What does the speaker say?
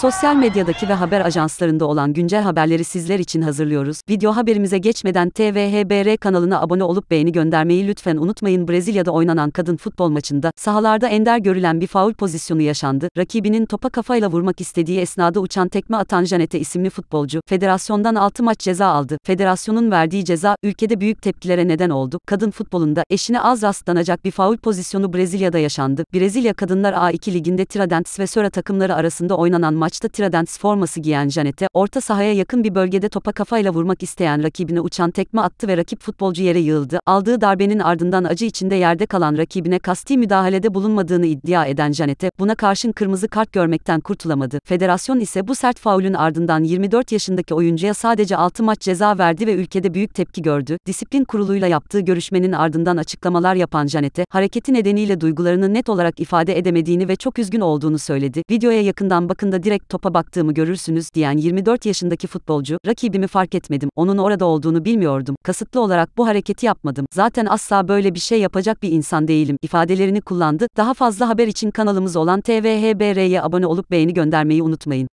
Sosyal medyadaki ve haber ajanslarında olan güncel haberleri sizler için hazırlıyoruz. Video haberimize geçmeden TVHBR kanalına abone olup beğeni göndermeyi lütfen unutmayın. Brezilya'da oynanan kadın futbol maçında sahalarda ender görülen bir faul pozisyonu yaşandı. Rakibinin topa kafayla vurmak istediği esnada uçan tekme atan Janete isimli futbolcu federasyondan 6 maç ceza aldı. Federasyonun verdiği ceza ülkede büyük tepkilere neden oldu. Kadın futbolunda eşine az rastlanacak bir faul pozisyonu Brezilya'da yaşandı. Brezilya Kadınlar A2 Ligi'nde Tiradentes ve Söra takımları arasında oynanan maç maçta Tiradentes forması giyen Janete, orta sahaya yakın bir bölgede topa kafayla vurmak isteyen rakibine uçan tekme attı ve rakip futbolcu yere yığıldı. Aldığı darbenin ardından acı içinde yerde kalan rakibine kasti müdahalede bulunmadığını iddia eden Janete, buna karşın kırmızı kart görmekten kurtulamadı. Federasyon ise bu sert faulün ardından 24 yaşındaki oyuncuya sadece 6 maç ceza verdi ve ülkede büyük tepki gördü. Disiplin kuruluyla yaptığı görüşmenin ardından açıklamalar yapan Janete, hareketi nedeniyle duygularını net olarak ifade edemediğini ve çok üzgün olduğunu söyledi. Videoya yakından bakın da direkt direkt topa baktığımı görürsünüz diyen 24 yaşındaki futbolcu, rakibimi fark etmedim, onun orada olduğunu bilmiyordum, kasıtlı olarak bu hareketi yapmadım, zaten asla böyle bir şey yapacak bir insan değilim ifadelerini kullandı. Daha fazla haber için kanalımız olan TVHBR'ye abone olup beğeni göndermeyi unutmayın.